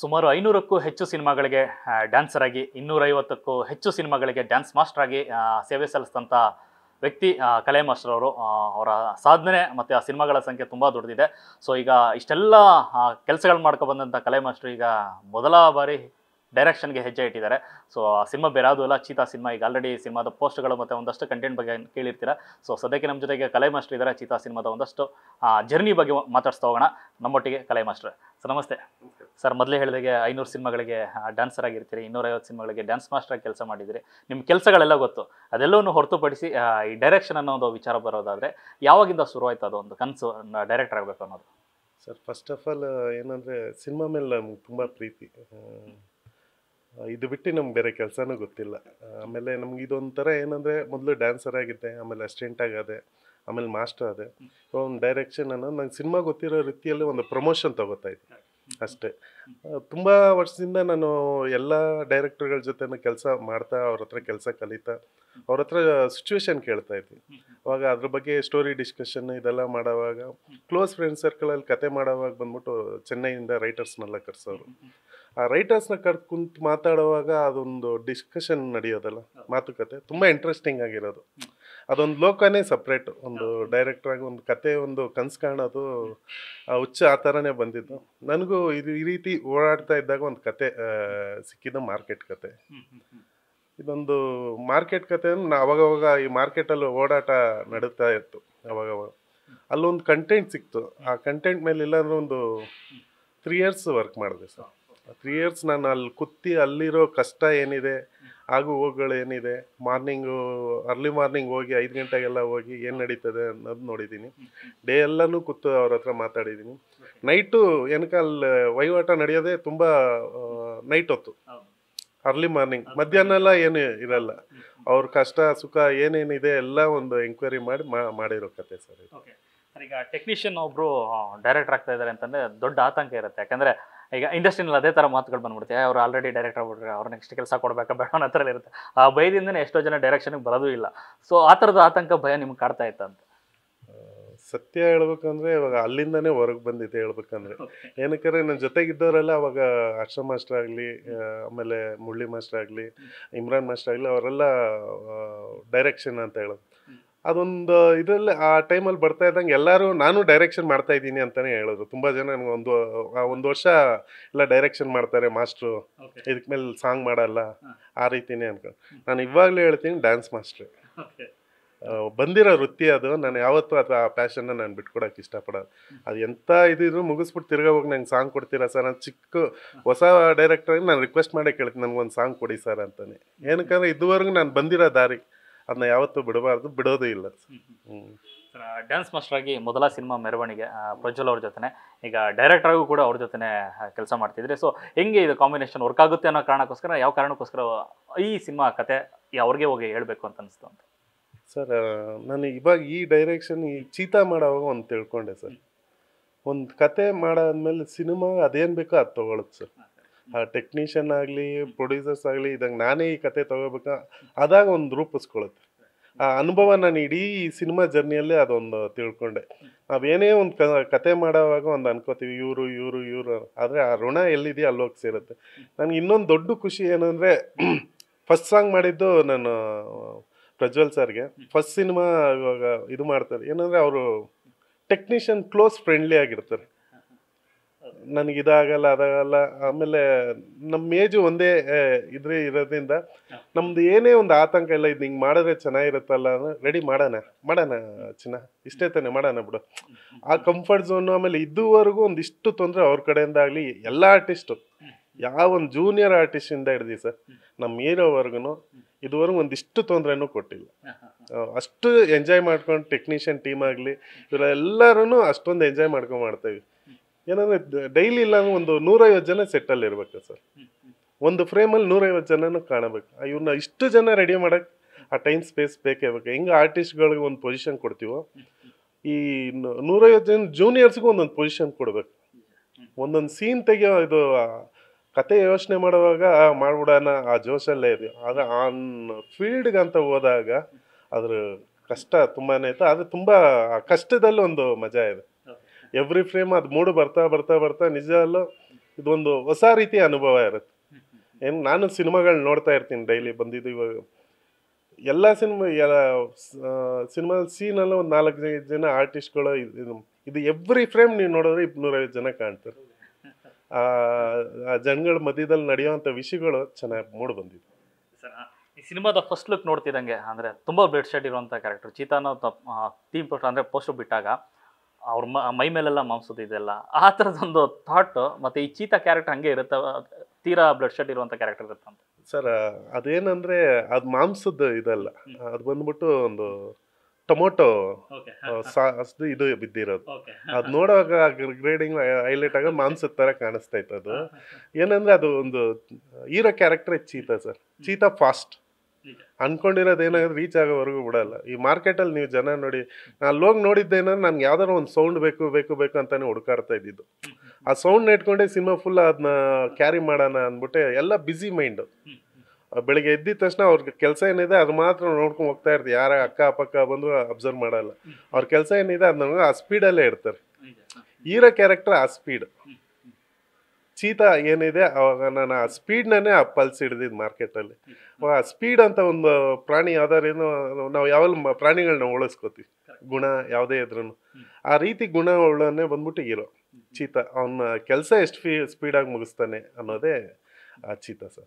ಸುಮಾರು ಐನೂರಕ್ಕೂ ಹೆಚ್ಚು ಸಿನಿಮಾಗಳಿಗೆ ಡ್ಯಾನ್ಸರ್ ಆಗಿ ಇನ್ನೂರೈವತ್ತಕ್ಕೂ ಹೆಚ್ಚು ಸಿನಿಮಾಗಳಿಗೆ ಡ್ಯಾನ್ಸ್ ಮಾಸ್ಟರ್ ಆಗಿ ಸೇವೆ ಸಲ್ಲಿಸಿದಂಥ ವ್ಯಕ್ತಿ ಕಲೆ ಮಾಸ್ಟರ್ ಅವರು ಅವರ ಸಾಧನೆ ಮತ್ತು ಆ ಸಿನಿಮಾಗಳ ಸಂಖ್ಯೆ ತುಂಬ ದೊಡ್ಡದಿದೆ ಸೊ ಈಗ ಇಷ್ಟೆಲ್ಲ ಕೆಲಸಗಳು ಮಾಡ್ಕೊಬಂದಂಥ ಕಲೆ ಮಾಸ್ಟರ್ ಈಗ ಮೊದಲ ಬಾರಿ ಡೈರೆಕ್ಷನ್ಗೆ ಹೆಜ್ಜೆ ಇಟ್ಟಿದ್ದಾರೆ ಸೊ ಸಿನಿಮಾ ಅಲ್ಲ ಚೀತಾ ಸಿನಿಮಾ ಈಗ ಆಲ್ರೆಡಿ ಸಿನಿಮಾದ ಪೋಸ್ಟ್ಗಳು ಮತ್ತು ಒಂದಷ್ಟು ಕಂಟೆಂಟ್ ಬಗ್ಗೆ ಕೇಳಿರ್ತೀರ ಸೊ ಸದ್ಯಕ್ಕೆ ನಮ್ಮ ಜೊತೆಗೆ ಕಲೆ ಮಾಸ್ಟರ್ ಇದ್ದಾರೆ ಚೀತಾ ಸಿನಿಮಾದ ಒಂದಷ್ಟು ಜರ್ನಿ ಬಗ್ಗೆ ಮಾತಾಡ್ಸ್ತಾ ಹೋಗೋಣ ನಮ್ಮೊಟ್ಟಿಗೆ ಕಲೆ ಮಾಸ್ಟರ್ ಸರ್ ನಮಸ್ತೆ ಸರ್ ಮೊದಲೇ ಹೇಳಿದಾಗೆ ಐನೂರು ಸಿನಿಮಾಗಳಿಗೆ ಡ್ಯಾನ್ಸರ್ ಆಗಿರ್ತೀರಿ ಇನ್ನೂರೈವತ್ತು ಸಿನಿಮಾಗಳಿಗೆ ಡ್ಯಾನ್ಸ್ ಮಾಸ್ಟರ್ ಕೆಲಸ ಮಾಡಿದ್ರಿ ನಿಮ್ಮ ಕೆಲಸಗಳೆಲ್ಲ ಗೊತ್ತು ಅದೆಲ್ಲವನ್ನು ಹೊರತುಪಡಿಸಿ ಈ ಡೈರೆಕ್ಷನ್ ಅನ್ನೋ ಒಂದು ವಿಚಾರ ಬರೋದಾದರೆ ಯಾವಾಗಿಂದ ಶುರುವಾಯಿತು ಅದು ಒಂದು ಕನಸು ಡೈರೆಕ್ಟರ್ ಆಗಬೇಕು ಅನ್ನೋದು ಸರ್ ಫಸ್ಟ್ ಆಫ್ ಆಲ್ ಏನಂದರೆ ಸಿನಿಮಾ ಮೇಲೆ ನಮ್ಗೆ ತುಂಬ ಪ್ರೀತಿ ಇದು ಬಿಟ್ಟು ನಮ್ಗೆ ಬೇರೆ ಕೆಲಸನೂ ಗೊತ್ತಿಲ್ಲ ಆಮೇಲೆ ನಮ್ಗೆ ಇದೊಂಥರ ಏನಂದರೆ ಮೊದಲು ಡ್ಯಾನ್ಸರ್ ಆಗಿದ್ದೆ ಆಮೇಲೆ ಅಸಿಸ್ಟೆಂಟ್ ಆಗಾದೆ ಆಮೇಲೆ ಮಾಸ್ಟರ್ ಆದೆ ಒಂದು ಡೈರೆಕ್ಷನ್ ಅನ್ನೋದು ನಂಗೆ ಸಿನಿಮಾ ಗೊತ್ತಿರೋ ರೀತಿಯಲ್ಲಿ ಒಂದು ಪ್ರಮೋಷನ್ ತೊಗೋತಾ ಇದ್ದೆ ಅಷ್ಟೇ ತುಂಬ ವರ್ಷದಿಂದ ನಾನು ಎಲ್ಲ ಡೈರೆಕ್ಟರ್ಗಳ ಜೊತೆ ಕೆಲಸ ಮಾಡ್ತಾ ಅವ್ರ ಹತ್ರ ಕೆಲಸ ಕಲಿತಾ ಅವ್ರ ಹತ್ರ ಸಿಚುವೇಶನ್ ಕೇಳ್ತಾ ಇದ್ವಿ ಅವಾಗ ಅದ್ರ ಬಗ್ಗೆ ಸ್ಟೋರಿ ಡಿಸ್ಕಷನ್ ಇದೆಲ್ಲ ಮಾಡೋವಾಗ ಕ್ಲೋಸ್ ಫ್ರೆಂಡ್ ಸರ್ಕಲಲ್ಲಿ ಕತೆ ಮಾಡೋವಾಗ ಬಂದ್ಬಿಟ್ಟು ಚೆನ್ನೈಯಿಂದ ರೈಟರ್ಸ್ನೆಲ್ಲ ಕರ್ಸೋರು ಆ ರೈಟರ್ಸ್ನ ಕುಂತು ಮಾತಾಡುವಾಗ ಅದೊಂದು ಡಿಸ್ಕಷನ್ ನಡೆಯೋದಲ್ಲ ಮಾತುಕತೆ ತುಂಬ ಇಂಟ್ರೆಸ್ಟಿಂಗ್ ಆಗಿರೋದು ಅದೊಂದು ಲೋಕನೇ ಸಪ್ರೇಟ್ ಒಂದು ಡೈರೆಕ್ಟರ್ ಆಗಿ ಒಂದು ಕತೆ ಒಂದು ಕನಸು ಕಾಣೋದು ಹುಚ್ಚ ಆ ಥರನೇ ಬಂದಿದ್ದು ನನಗೂ ಇದು ಈ ರೀತಿ ಓಡಾಡ್ತಾ ಇದ್ದಾಗ ಒಂದು ಕತೆ ಸಿಕ್ಕಿದ್ದು ಮಾರ್ಕೆಟ್ ಕತೆ ಇದೊಂದು ಮಾರ್ಕೆಟ್ ಕತೆ ನಾ ಅವಾಗವಾಗ ಈ ಮಾರ್ಕೆಟಲ್ಲಿ ಓಡಾಟ ನಡೀತಾ ಇತ್ತು ಅವಾಗವಾಗ ಅಲ್ಲೊಂದು ಕಂಟೆಂಟ್ ಸಿಕ್ತು ಆ ಕಂಟೆಂಟ್ ಮೇಲೆ ಇಲ್ಲಾಂದ್ರೆ ಒಂದು ತ್ರೀ ಇಯರ್ಸ್ ವರ್ಕ್ ಮಾಡಿದೆ ಸರ್ ತ್ರೀ ಇಯರ್ಸ್ ನಾನು ಅಲ್ಲಿ ಕುತ್ತಿ ಅಲ್ಲಿರೋ ಕಷ್ಟ ಏನಿದೆ ಆಗು ಏನಿದೆ ಮಾರ್ನಿಂಗು ಅರ್ಲಿ ಮಾರ್ನಿಂಗ್ ಹೋಗಿ ಐದು ಗಂಟೆಗೆಲ್ಲ ಹೋಗಿ ಏನು ನಡೀತದೆ ಅನ್ನೋದು ನೋಡಿದ್ದೀನಿ ಡೇ ಎಲ್ಲನೂ ಕೂತು ಅವ್ರ ಹತ್ರ ಮಾತಾಡಿದ್ದೀನಿ ನೈಟು ಏನಕಾಲ ವಹಿವಾಟ ನಡೆಯೋದೇ ತುಂಬ ನೈಟ್ ಹೊತ್ತು ಅರ್ಲಿ ಮಾರ್ನಿಂಗ್ ಮಧ್ಯಾಹ್ನ ಎಲ್ಲ ಏನು ಇರಲ್ಲ ಅವ್ರ ಕಷ್ಟ ಸುಖ ಏನೇನಿದೆ ಎಲ್ಲ ಒಂದು ಎಂಕ್ವೈರಿ ಮಾಡಿ ಮಾಡಿರೋ ಕತೆ ಸರ್ ಈಗ ಟೆಕ್ನಿಷಿಯನ್ ಒಬ್ರು ಡೈರೆಕ್ಟರ್ ಆಗ್ತಾ ಇದ್ದಾರೆ ಅಂತಂದ್ರೆ ದೊಡ್ಡ ಆತಂಕ ಇರುತ್ತೆ ಯಾಕಂದ್ರೆ ಈಗ ಇಂಡಸ್ಟ್ರಿನಲ್ಲಿ ಅದೇ ಥರ ಮಾತುಗಳು ಬಂದ್ಬಿಡ್ತೀವಿ ಅವ್ರು ಆಲ್ರೆಡಿ ಡೈರೆಕ್ಟರ್ ಬಿಡ್ರಿ ಅವ್ರು ನೆಕ್ಸ್ಟ್ ಕೆಲಸ ಕೊಡಬೇಕಾ ಬೇಡ ಅನ್ನೋ ಥರ ಇರುತ್ತೆ ಆ ಭಯದಿಂದನೇ ಎಷ್ಟೋ ಜನ ಡೈರೆಕ್ಷನ್ಗೆ ಬರೋದು ಇಲ್ಲ ಸೊ ಆ ಥರದ ಆತಂಕ ಭಯ ನಿಮ್ಗೆ ಕಾಡ್ತಾ ಇತ್ತಂತ ಸತ್ಯ ಹೇಳ್ಬೇಕಂದ್ರೆ ಇವಾಗ ಅಲ್ಲಿಂದನೇ ಹೊರಗೆ ಬಂದಿತ್ತು ಹೇಳ್ಬೇಕಂದ್ರೆ ಏನಕ್ಕಂದ್ರೆ ನನ್ನ ಜೊತೆಗಿದ್ದವರೆಲ್ಲ ಅವಾಗ ಅಕ್ಷ ಮಾಸ್ಟರ್ ಆಗಲಿ ಆಮೇಲೆ ಮುಳ್ಳಿ ಮಾಸ್ಟರ್ ಆಗಲಿ ಇಮ್ರಾನ್ ಮಾಸ್ಟರ್ ಆಗಲಿ ಅವರೆಲ್ಲ ಡೈರೆಕ್ಷನ್ ಅಂತ ಹೇಳೋದು ಅದೊಂದು ಇದರಲ್ಲಿ ಆ ಟೈಮಲ್ಲಿ ಬರ್ತಾ ಇದ್ದಂಗೆ ಎಲ್ಲರೂ ನಾನು ಡೈರೆಕ್ಷನ್ ಮಾಡ್ತಾ ಇದ್ದೀನಿ ಅಂತಲೇ ಹೇಳಿದ್ರು ತುಂಬ ಜನ ನನಗೆ ಒಂದು ಒಂದು ವರ್ಷ ಎಲ್ಲ ಡೈರೆಕ್ಷನ್ ಮಾಡ್ತಾರೆ ಮಾಸ್ಟ್ರು ಇದಕ್ಕೆ ಮೇಲೆ ಸಾಂಗ್ ಮಾಡಲ್ಲ ಆ ರೀತಿನೇ ಅನ್ಕೊಂಡು ನಾನು ಇವಾಗಲೇ ಹೇಳ್ತೀನಿ ಡ್ಯಾನ್ಸ್ ಮಾಸ್ಟ್ರಿ ಬಂದಿರೋ ವೃತ್ತಿ ಅದು ನಾನು ಯಾವತ್ತೂ ಅಥವಾ ಆ ಪ್ಯಾಷನ್ನ ನಾನು ಬಿಟ್ಕೊಡೋಕೆ ಇಷ್ಟಪಡೋದು ಅದು ಎಂಥ ಇದ್ರು ಮುಗಿಸ್ಬಿಟ್ಟು ತಿರ್ಗಾ ಹೋಗಿ ನಂಗೆ ಸಾಂಗ್ ಕೊಡ್ತೀರಾ ಸರ್ ನಾನು ಚಿಕ್ಕ ಹೊಸ ಡೈರೆಕ್ಟ್ರಾಗಿ ನಾನು ರಿಕ್ವೆಸ್ಟ್ ಮಾಡೇ ಕೇಳ್ತೀನಿ ನನಗೊಂದು ಸಾಂಗ್ ಕೊಡಿ ಸರ್ ಅಂತಲೇ ಏನಕ್ಕಂದ್ರೆ ಇದುವರೆಗೂ ನಾನು ಬಂದಿರೋ ದಾರಿ ಅದನ್ನ ಯಾವತ್ತೂ ಬಿಡಬಾರ್ದು ಬಿಡೋದೇ ಇಲ್ಲ ಡ್ಯಾನ್ಸ್ ಮಾಸ್ಟರ್ ಆಗಿ ಮೊದಲ ಸಿನಿಮಾ ಮೆರವಣಿಗೆ ಪ್ರಜ್ವಲ್ ಅವ್ರ ಜೊತೆ ಈಗ ಡೈರೆಕ್ಟರ್ ಆಗೂ ಕೂಡ ಅವ್ರ ಜೊತೆ ಕೆಲಸ ಮಾಡ್ತಿದ್ರೆ ಸೊ ಹೆಂಗೆ ಇದು ಕಾಂಬಿನೇಷನ್ ವರ್ಕ್ ಆಗುತ್ತೆ ಅನ್ನೋ ಕಾರಣಕ್ಕೋಸ್ಕರ ಯಾವ ಕಾರಣಕ್ಕೋಸ್ಕರ ಈ ಸಿನಿಮಾ ಕತೆ ಅವ್ರಿಗೆ ಹೋಗಿ ಹೇಳಬೇಕು ಅಂತ ಅನಿಸ್ತು ಅಂತ ಸರ್ ನಾನು ಇವಾಗ ಈ ಡೈರೆಕ್ಷನ್ ಈ ಚೀತಾ ಮಾಡೋವಾಗ ಒಂದು ತಿಳ್ಕೊಂಡೆ ಸರ್ ಒಂದು ಕತೆ ಮಾಡಾದ್ಮೇಲೆ ಸಿನಿಮಾ ಅದೇನು ಬೇಕೋ ಅದು ತೊಗೊಳುತ್ತೆ ಸರ್ ಟೆಕ್ನಿಷಿಯನ್ ಆಗಲಿ ಪ್ರೊಡ್ಯೂಸರ್ಸ್ ಆಗಲಿ ಇದಂಗೆ ನಾನೇ ಈ ಕತೆ ತೊಗೋಬೇಕ ಅದಾಗ ಒಂದು ರೂಪಿಸ್ಕೊಳುತ್ತೆ ಆ ಅನುಭವ ನಾನು ಇಡೀ ಈ ಸಿನಿಮಾ ಜರ್ನಿಯಲ್ಲೇ ಅದೊಂದು ತಿಳ್ಕೊಂಡೆ ನಾವು ಏನೇ ಒಂದು ಕ ಕತೆ ಮಾಡೋವಾಗ ಒಂದು ಅನ್ಕೋತೀವಿ ಇವರು ಇವರು ಇವರು ಆದರೆ ಆ ಋಣ ಎಲ್ಲಿದೆಯೋ ಅಲ್ಲಿ ಹೋಗಿ ಸೇರುತ್ತೆ ನನಗೆ ಇನ್ನೊಂದು ದೊಡ್ಡ ಖುಷಿ ಏನಂದರೆ ಫಸ್ಟ್ ಸಾಂಗ್ ಮಾಡಿದ್ದು ನಾನು ಪ್ರಜ್ವಲ್ ಸರ್ಗೆ ಫಸ್ಟ್ ಸಿನಿಮಾ ಇವಾಗ ಇದು ಮಾಡ್ತಾರೆ ಏನಂದರೆ ಅವರು ಟೆಕ್ನಿಷಿಯನ್ ಕ್ಲೋಸ್ ಫ್ರೆಂಡ್ಲಿ ಆಗಿರ್ತಾರೆ ನನಗೆ ಇದಾಗಲ್ಲ ಅದಾಗಲ್ಲ ಆಮೇಲೆ ನಮ್ಮ ಏಜು ಒಂದೇ ಇದ್ರೆ ಇರೋದ್ರಿಂದ ನಮ್ದು ಏನೇ ಒಂದು ಆತಂಕ ಇಲ್ಲ ಇದು ಹಿಂಗೆ ಮಾಡಿದ್ರೆ ಚೆನ್ನಾಗಿರುತ್ತಲ್ಲ ರೆಡಿ ಮಾಡೋಣ ಮಾಡೋಣ ಚಿನ್ನ ಇಷ್ಟೇ ತಾನೆ ಮಾಡೋಣ ಬಿಡು ಆ ಕಂಫರ್ಟ್ ಝೋನು ಆಮೇಲೆ ಇದುವರೆಗೂ ಒಂದಿಷ್ಟು ತೊಂದರೆ ಅವ್ರ ಕಡೆಯಿಂದ ಆಗಲಿ ಎಲ್ಲ ಆರ್ಟಿಸ್ಟು ಯಾವ ಒಂದು ಜೂನಿಯರ್ ಆರ್ಟಿಸ್ಟಿಂದ ಹಿಡ್ದು ಸರ್ ನಮ್ಮ ಹೀರೋವರೆಗೂ ಇದುವರೆಗೂ ಒಂದಿಷ್ಟು ತೊಂದರೆನೂ ಕೊಟ್ಟಿಲ್ಲ ಅಷ್ಟು ಎಂಜಾಯ್ ಮಾಡ್ಕೊಂಡು ಟೆಕ್ನಿಷಿಯನ್ ಟೀಮ್ ಆಗಲಿ ಇವರೆಲ್ಲರೂ ಅಷ್ಟೊಂದು ಎಂಜಾಯ್ ಮಾಡ್ಕೊಂಡು ಮಾಡ್ತೇವೆ ಏನಂದ್ರೆ ಡೈಲಿ ಇಲ್ಲ ಒಂದು ನೂರೈವತ್ತು ಜನ ಸೆಟ್ಟಲ್ಲಿ ಇರ್ಬೇಕು ಸರ್ ಒಂದು ಫ್ರೇಮಲ್ಲಿ ನೂರೈವತ್ತು ಜನನೂ ಕಾಣಬೇಕು ಇವನ್ನ ಇಷ್ಟು ಜನ ರೆಡಿ ಮಾಡಕ್ ಆ ಟೈಮ್ ಸ್ಪೇಸ್ ಬೇಕೇ ಬೇಕು ಹೆಂಗೆ ಆರ್ಟಿಸ್ಟ್ಗಳಿಗೆ ಒಂದು ಪೊಸಿಷನ್ ಕೊಡ್ತೀವೋ ಈ ನೂರೈವತ್ತು ಜನ ಜೂನಿಯರ್ಸ್ಗೂ ಒಂದೊಂದು ಪೊಸಿಷನ್ ಕೊಡಬೇಕು ಒಂದೊಂದು ಸೀನ್ ತೆಗಿಯೋ ಇದು ಕತೆ ಯೋಚನೆ ಮಾಡುವಾಗ ಮಾಡ್ಬಿಡೋಣ ಆ ಜೋಶಲ್ಲೇ ಇದೆ ಆದರೆ ಆನ್ ಫೀಲ್ಡ್ಗೆ ಅಂತ ಹೋದಾಗ ಅದ್ರ ಕಷ್ಟ ತುಂಬಾ ಇತ್ತು ಆದರೆ ತುಂಬ ಕಷ್ಟದಲ್ಲಿ ಒಂದು ಮಜಾ ಇದೆ ಎವ್ರಿ ಫ್ರೇಮ್ ಅದು ಮೂಡು ಬರ್ತಾ ಬರ್ತಾ ಬರ್ತಾ ನಿಜ ಅಲ್ಲ ಇದೊಂದು ಹೊಸ ರೀತಿಯ ಅನುಭವ ಇರುತ್ತೆ ಏನು ನಾನು ಸಿನಿಮಾಗಳು ನೋಡ್ತಾ ಇರ್ತೀನಿ ಡೈಲಿ ಬಂದಿದ್ದು ಇವಾಗ ಎಲ್ಲ ಸಿನಿಮಾ ಎಲ್ಲ ಸಿನಿಮಾ ಸೀನಲ್ಲೂ ಒಂದು ನಾಲ್ಕು ಜನ ಆರ್ಟಿಸ್ಟ್ಗಳು ಇದು ಇದು ಎವ್ರಿ ಫ್ರೇಮ್ ನೀವು ನೋಡಿದ್ರೆ ಇಪ್ಪನೂರೈವತ್ತು ಜನ ಕಾಣ್ತಾರೆ ಆ ಜನಗಳ ಮಧ್ಯದಲ್ಲಿ ನಡೆಯುವಂಥ ವಿಷಯಗಳು ಚೆನ್ನಾಗಿ ಮೂಡ್ ಬಂದಿದೆ ಈ ಸಿನಿಮಾದ ಫಸ್ಟ್ ಲುಕ್ ನೋಡ್ತಿದ್ದಂಗೆ ಅಂದರೆ ತುಂಬ ಬ್ಲಡ್ ಶೆಡ್ ಇರುವಂಥ ಕ್ಯಾರೆಕ್ಟರ್ ಚೀತಾನ ಥೀಮ್ ಪೋಸ್ಟ್ ಅಂದರೆ ಪೋಸ್ಟ್ ಬಿಟ್ಟಾಗ ಅವ್ರ ಮೈ ಮೇಲೆಲ್ಲ ಮಾಂಸದ ಇದೆಲ್ಲ ಆ ಥರದೊಂದು ಥಾಟ್ ಮತ್ತು ಈ ಚೀತಾ ಕ್ಯಾರೆಕ್ಟರ್ ಹಂಗೆ ಇರುತ್ತೆ ತೀರಾ ಬ್ಲಡ್ ಶೆಡ್ ಇರುವಂಥ ಕ್ಯಾರೆಕ್ಟರ್ ಇರುತ್ತೆ ಅಂತ ಸರ್ ಅದೇನಂದ್ರೆ ಅದು ಮಾಂಸದ ಇದಲ್ಲ ಅದು ಬಂದ್ಬಿಟ್ಟು ಒಂದು ಟೊಮೊಟೊ ಸಾಸ್ದು ಇದು ಬಿದ್ದಿರೋದು ಅದು ನೋಡುವಾಗ ಗ್ರೇಡಿಂಗ್ ಹೈಲೈಟ್ ಆಗ ಮಾಂಸದ ಥರ ಕಾಣಿಸ್ತಾ ಇತ್ತು ಅದು ಏನಂದ್ರೆ ಅದು ಒಂದು hero character Cheetah sir Cheetah fast ಅನ್ಕೊಂಡಿರೋದು ಏನಾಗೋದು ರೀಚ್ ಆಗೋವರೆಗೂ ಬಿಡಲ್ಲ ಈ ಮಾರ್ಕೆಟಲ್ಲಿ ನೀವು ಜನ ನೋಡಿ ನಾನು ಲೋಗ್ ನೋಡಿದ್ದೇನೆ ನನ್ಗೆ ಯಾವ್ದಾರು ಒಂದು ಸೌಂಡ್ ಬೇಕು ಬೇಕು ಬೇಕು ಅಂತಾನೆ ಹುಡುಕಾಡ್ತಾ ಇದ್ದಿದ್ದು ಆ ಸೌಂಡ್ ಇಟ್ಕೊಂಡೆ ಸಿನಿಮಾ ಫುಲ್ ಅದನ್ನ ಕ್ಯಾರಿ ಮಾಡೋಣ ಅಂದ್ಬಿಟ್ಟೆ ಎಲ್ಲ ಬ್ಯುಸಿ ಮೈಂಡು ಬೆಳಿಗ್ಗೆ ಎದ್ದಿದ ತಕ್ಷಣ ಅವ್ರ ಕೆಲಸ ಏನಿದೆ ಅದು ಮಾತ್ರ ನೋಡ್ಕೊಂಡು ಹೋಗ್ತಾ ಇರ್ತೀವಿ ಯಾರ ಅಕ್ಕ ಪಕ್ಕ ಬಂದು ಅಬ್ಸರ್ವ್ ಮಾಡಲ್ಲ ಅವ್ರ ಕೆಲಸ ಏನಿದೆ ಅದನ್ನ ಆ ಸ್ಪೀಡಲ್ಲೇ ಇರ್ತಾರೆ ಹೀರೋ ಕ್ಯಾರೆಕ್ಟರ್ ಆ ಸ್ಪೀಡ್ ಚೀತಾ ಏನಿದೆ ಅವಾಗ ನಾನು ಆ ಸ್ಪೀಡ್ನೇ ಆ ಪಲ್ಸ್ ಹಿಡ್ದಿದ್ದು ಮಾರ್ಕೆಟಲ್ಲಿ ಆ ಸ್ಪೀಡ್ ಅಂತ ಒಂದು ಪ್ರಾಣಿ ಯಾವ್ದಾರೇನು ನಾವು ಯಾವಲ್ಲ ಪ್ರಾಣಿಗಳನ್ನ ಉಳಿಸ್ಕೋತೀವಿ ಗುಣ ಯಾವುದೇ ಇದ್ರೂ ಆ ರೀತಿ ಗುಣ ಉಳ್ಳನ್ನೇ ಬಂದ್ಬಿಟ್ಟು ಇರೋ ಚೀತಾ ಅವನ ಕೆಲಸ ಎಷ್ಟು ಫೀ ಸ್ಪೀಡಾಗಿ ಮುಗಿಸ್ತಾನೆ ಅನ್ನೋದೇ ಆ ಚೀತಾ ಸರ್